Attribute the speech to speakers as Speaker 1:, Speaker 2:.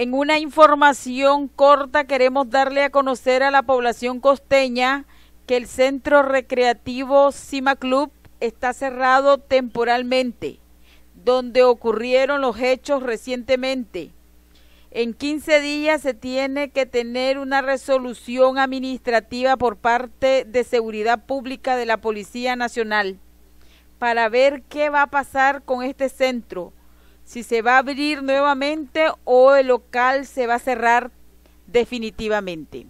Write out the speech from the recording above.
Speaker 1: En una información corta queremos darle a conocer a la población costeña que el centro recreativo Cima Club está cerrado temporalmente, donde ocurrieron los hechos recientemente. En 15 días se tiene que tener una resolución administrativa por parte de Seguridad Pública de la Policía Nacional para ver qué va a pasar con este centro si se va a abrir nuevamente o el local se va a cerrar definitivamente.